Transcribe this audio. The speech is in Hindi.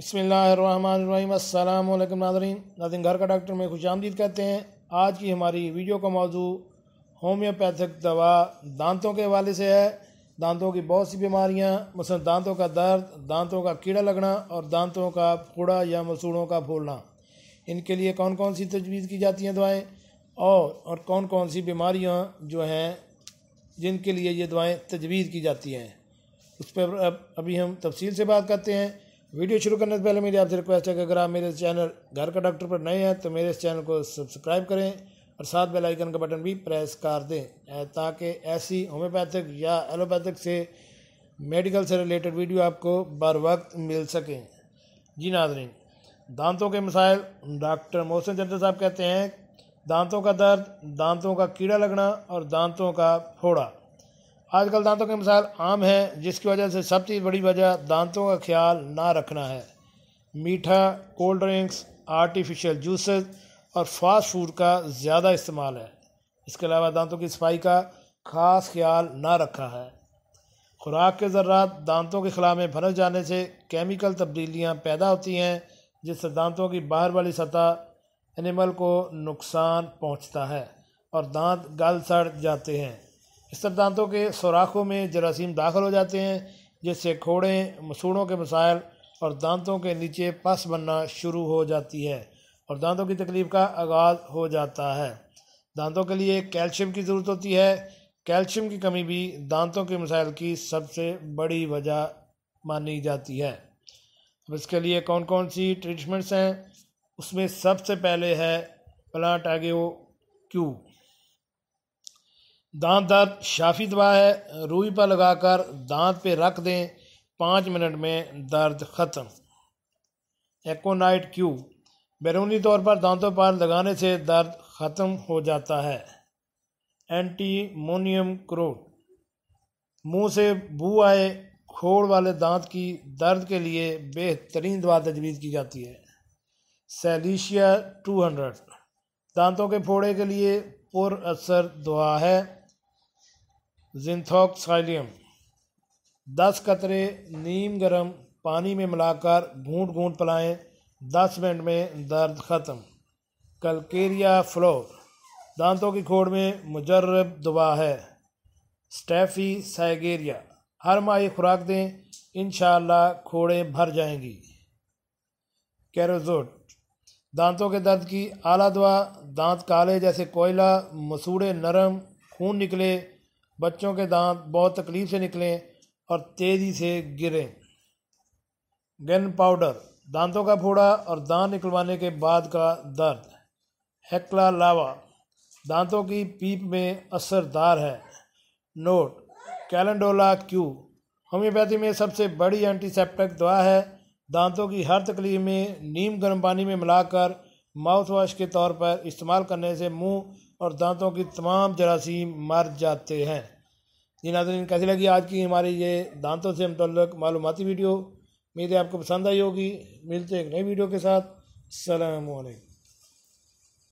बसमीम अल्लाम नाजरीन नाजिन घर का डॉक्टर में खुश आमदीद कहते हैं आज की हमारी वीडियो का मौजू होम्योपैथिक दवा दांतों के हवाले से है दांतों की बहुत सी बीमारियां मस दांतों का दर्द दांतों का कीड़ा लगना और दांतों का फूड़ा या मसूड़ों का फूलना इनके लिए कौन कौन सी तजवीज़ की जाती हैं दवाएँ और और कौन कौन सी बीमारियाँ जो हैं जिनके लिए ये दवाएँ तजवीज़ की जाती हैं उस पर अभी हम तफसील से बात करते हैं वीडियो शुरू करने से पहले मेरी आपसे रिक्वेस्ट है कि अगर आप मेरे चैनल घर का डॉक्टर पर नए हैं तो मेरे इस चैनल को सब्सक्राइब करें और साथ बेल आइकन का बटन भी प्रेस कर दें ताकि ऐसी होम्योपैथिक या एलोपैथिक से मेडिकल से रिलेटेड वीडियो आपको बर वक्त मिल सकें जी नाजरीन दांतों के मसाइल डॉक्टर मोहसिन चंद्र साहब कहते हैं दांतों का दर्द दांतों का कीड़ा लगना और दांतों का फोड़ा आजकल दांतों के मिसाल आम है जिसकी वजह से सब चीज़ बड़ी वजह दांतों का ख्याल ना रखना है मीठा कोल्ड ड्रिंक्स आर्टिफिशियल जूसेस और फास्ट फूड का ज़्यादा इस्तेमाल है इसके अलावा दांतों की सफाई का ख़ास ख्याल ना रखा है खुराक के ज़रात दांतों के खिलाफ में भरस जाने से केमिकल तब्दीलियाँ पैदा होती हैं जिससे दांतों की बाहर वाली सतह एनिमल को नुकसान पहुँचता है और दांत गल सड़ जाते हैं तरह दांतों के सुराखों में जरासीम दाखिल हो जाते हैं जिससे खोड़े मसूड़ों के मसाइल और दांतों के नीचे पस बनना शुरू हो जाती है और दांतों की तकलीफ़ का आगाज़ हो जाता है दांतों के लिए कैल्शियम की ज़रूरत होती है कैल्शियम की कमी भी दांतों के मसाइल की सबसे बड़ी वजह मानी जाती है अब इसके लिए कौन कौन सी ट्रीटमेंट्स हैं उसमें सबसे पहले है प्लांट आगे क्यू दांत दर्द शाफी दवा है रूई पर लगाकर दांत पे रख दें पाँच मिनट में दर्द ख़त्म एकोनाइट क्यू बैरूनी तौर पर दांतों पर लगाने से दर्द ख़त्म हो जाता है एंटीमोनियम क्रोट मुंह से बू आए खोड़ वाले दांत की दर्द के लिए बेहतरीन दवा तजवीज़ की जाती है सेलिशिया 200 दांतों के फोड़े के लिए पुरअसर दवा है जिनथॉक्साइलियम दस कतरे नीम गरम पानी में मिलाकर घूट घूट पलाएं दस मिनट में दर्द ख़त्म कलकेरिया फ्लोर दांतों की खोड़ में मुजरब दवा है स्टेफी साइगेरिया हर माह ये खुराक दें इन खोड़ें भर जाएंगी कैरोजोट दांतों के दर्द की आला दवा दांत काले जैसे कोयला मसूड़े नरम खून निकले बच्चों के दांत बहुत तकलीफ से निकलें और तेज़ी से गिरें गन पाउडर दांतों का फोड़ा और दांत निकलवाने के बाद का दर्द हैकला लावा दांतों की पीप में असरदार है नोट कैलेंडोला क्यू होम्योपैथी में सबसे बड़ी एंटीसेप्टिक दवा है दांतों की हर तकलीफ में नीम गर्म पानी में मिलाकर माउथ वॉश के तौर पर इस्तेमाल करने से मुंह और दांतों की तमाम जरासीम मर जाते हैं जी नाजरीन कैसी लगी आज की हमारी ये दांतों से मतलब मालूमती वीडियो उम्मीद है आपको पसंद आई होगी मिलते एक नई वीडियो के साथ अलैक्म